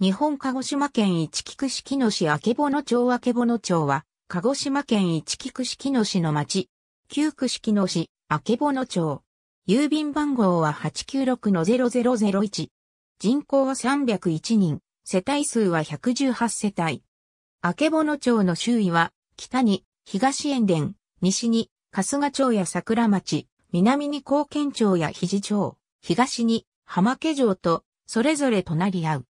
日本鹿児島県一菊市木野市明の町明の町は、鹿児島県一菊市木野市の町、旧区市明野市の町。郵便番号は896-0001。人口は301人、世帯数は118世帯。明の町の周囲は、北に東塩田、西に春日町や桜町、南に高県町や肘町、東に浜家城と、それぞれ隣り合う。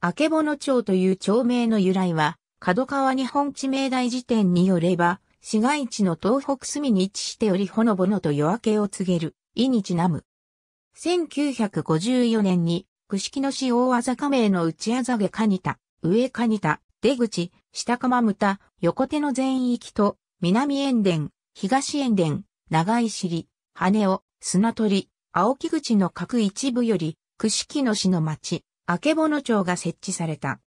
あけぼの町という町名の由来は、角川日本地名大辞典によれば、市街地の東北隅に位置しておりほのぼのと夜明けを告げる、意にちなむ。1954年に、串木野市大技加盟の内あざげかにた、上かにた、出口、下鎌牟横手の全域と、南塩田、東塩田、長い尻、羽を、砂取り、青木口の各一部より、串木野市の町、明けぼの町が設置された。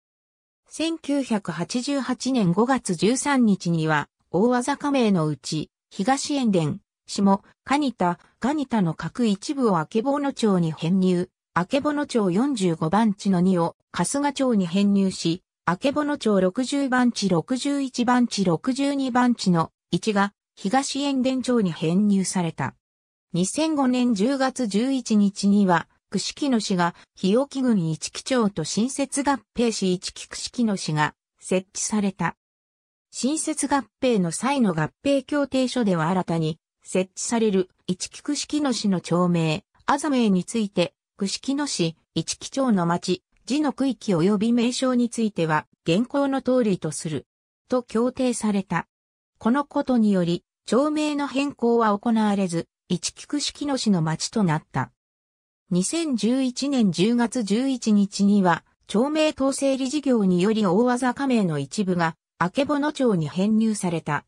1988年5月13日には、大技加盟のうち、東塩田、下、カニタ、ガニタの各一部を明けぼの町に編入、明けぼの町45番地の2を春日町に編入し、明けぼの町60番地61番地62番地の1が東塩田町に編入された。2005年10月11日には、串木野市が日置郡一木町と新設合併市一木串木野市が設置された。新設合併の際の合併協定書では新たに設置される一木串木野市の町名、あざ名について、串木野市、一木町の町、字の区域及び名称については、現行の通りとする。と協定された。このことにより、町名の変更は行われず、一木串木野市の町となった。2011年10月11日には、町名統制理事業により大技加盟の一部が、あけぼの町に編入された。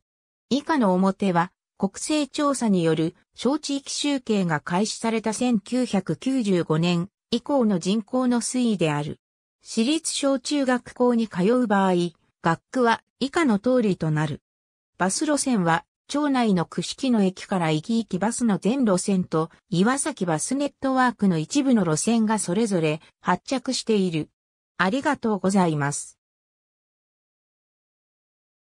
以下の表は、国勢調査による小地域集計が開始された1995年以降の人口の推移である。私立小中学校に通う場合、学区は以下の通りとなる。バス路線は町内の串木野駅から行き行きバスの全路線と岩崎バスネットワークの一部の路線がそれぞれ発着している。ありがとうございます。